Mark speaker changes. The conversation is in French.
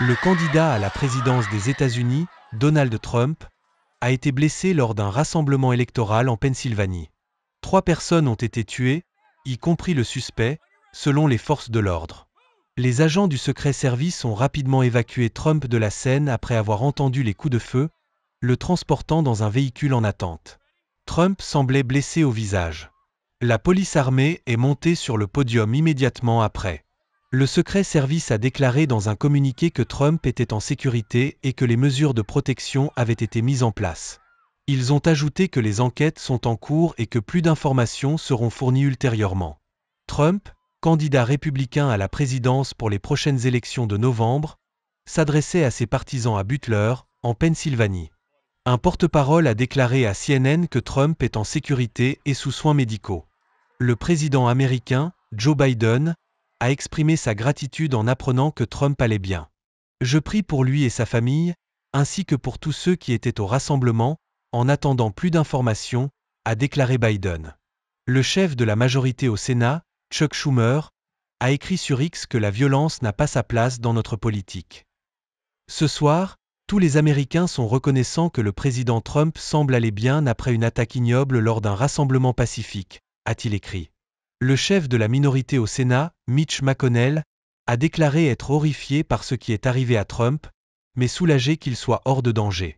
Speaker 1: Le candidat à la présidence des États-Unis, Donald Trump, a été blessé lors d'un rassemblement électoral en Pennsylvanie. Trois personnes ont été tuées, y compris le suspect, selon les forces de l'ordre. Les agents du secret service ont rapidement évacué Trump de la scène après avoir entendu les coups de feu, le transportant dans un véhicule en attente. Trump semblait blessé au visage. La police armée est montée sur le podium immédiatement après. Le secret service a déclaré dans un communiqué que Trump était en sécurité et que les mesures de protection avaient été mises en place. Ils ont ajouté que les enquêtes sont en cours et que plus d'informations seront fournies ultérieurement. Trump, candidat républicain à la présidence pour les prochaines élections de novembre, s'adressait à ses partisans à Butler, en Pennsylvanie. Un porte-parole a déclaré à CNN que Trump est en sécurité et sous soins médicaux. Le président américain, Joe Biden, a exprimé sa gratitude en apprenant que Trump allait bien. Je prie pour lui et sa famille, ainsi que pour tous ceux qui étaient au rassemblement, en attendant plus d'informations, a déclaré Biden. Le chef de la majorité au Sénat, Chuck Schumer, a écrit sur X que la violence n'a pas sa place dans notre politique. Ce soir, tous les Américains sont reconnaissants que le président Trump semble aller bien après une attaque ignoble lors d'un rassemblement pacifique, a-t-il écrit. Le chef de la minorité au Sénat, Mitch McConnell, a déclaré être horrifié par ce qui est arrivé à Trump, mais soulagé qu'il soit hors de danger.